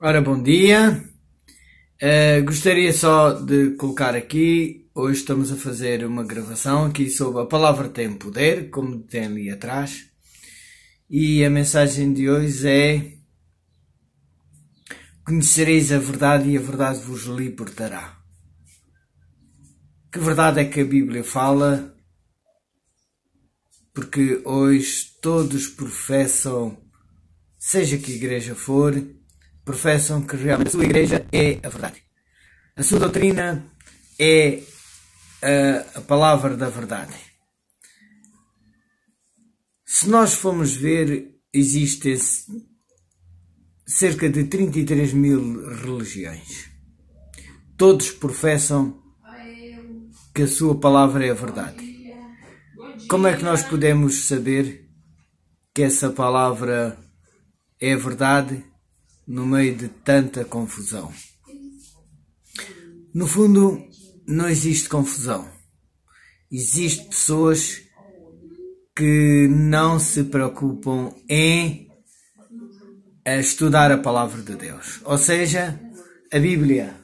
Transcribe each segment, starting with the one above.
Ora, bom dia. Uh, gostaria só de colocar aqui, hoje estamos a fazer uma gravação aqui sobre a palavra tem poder, como tem ali atrás. E a mensagem de hoje é Conhecereis a verdade e a verdade vos libertará. Que verdade é que a Bíblia fala? Porque hoje todos professam, seja que igreja for, professam que realmente a sua igreja é a verdade. A sua doutrina é a, a palavra da verdade. Se nós formos ver, existem cerca de 33 mil religiões. Todos professam que a sua palavra é a verdade. Como é que nós podemos saber que essa palavra é verdade no meio de tanta confusão. No fundo, não existe confusão. Existem pessoas que não se preocupam em estudar a palavra de Deus. Ou seja, a Bíblia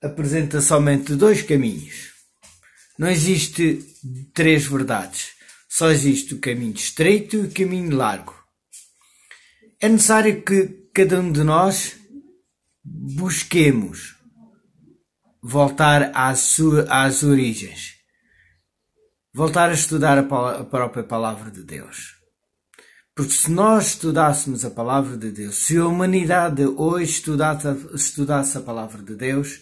apresenta somente dois caminhos. Não existe três verdades. Só existe o caminho estreito e o caminho largo é necessário que cada um de nós busquemos voltar às, su, às origens, voltar a estudar a, a própria palavra de Deus. Porque se nós estudássemos a palavra de Deus, se a humanidade hoje estudasse, estudasse a palavra de Deus,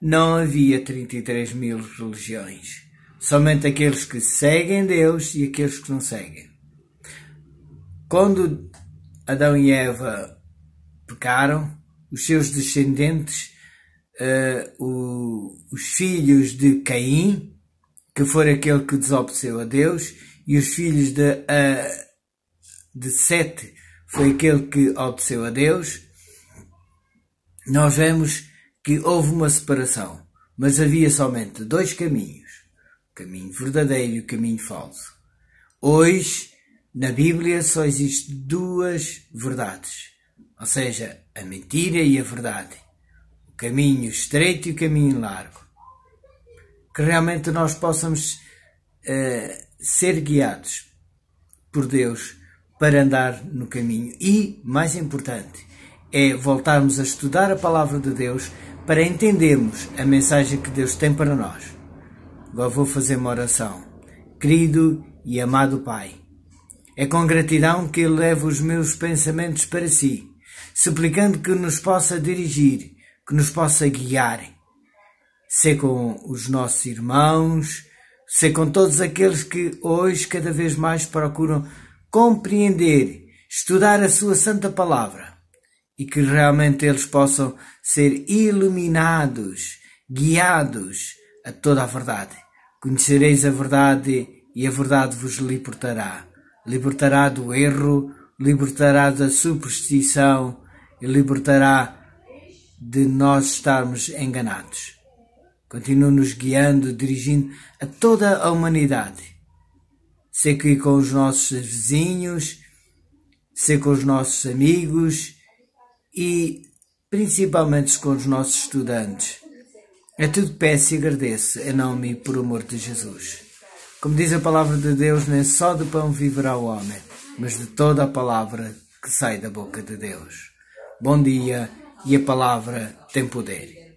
não havia 33 mil religiões. Somente aqueles que seguem Deus e aqueles que não seguem. Quando Adão e Eva pecaram, os seus descendentes, uh, o, os filhos de Caim, que foi aquele que desobedeceu a Deus, e os filhos de, uh, de Sete, foi aquele que obedeceu a Deus, nós vemos que houve uma separação, mas havia somente dois caminhos: o caminho verdadeiro e o caminho falso. Hoje na Bíblia só existem duas verdades, ou seja, a mentira e a verdade, o caminho estreito e o caminho largo. Que realmente nós possamos uh, ser guiados por Deus para andar no caminho. E, mais importante, é voltarmos a estudar a palavra de Deus para entendermos a mensagem que Deus tem para nós. Agora vou fazer uma oração. Querido e amado Pai. É com gratidão que ele levo os meus pensamentos para si, suplicando que nos possa dirigir, que nos possa guiar. Ser com os nossos irmãos, ser com todos aqueles que hoje cada vez mais procuram compreender, estudar a sua santa palavra e que realmente eles possam ser iluminados, guiados a toda a verdade. Conhecereis a verdade e a verdade vos libertará libertará do erro, libertará da superstição e libertará de nós estarmos enganados. Continua-nos guiando, dirigindo a toda a humanidade. Sei que com os nossos vizinhos, ser com os nossos amigos e principalmente com os nossos estudantes. É tudo peço e agradeço em nome e por amor de Jesus. Como diz a palavra de Deus, nem né, só de pão viverá o homem, mas de toda a palavra que sai da boca de Deus. Bom dia e a palavra tem poder.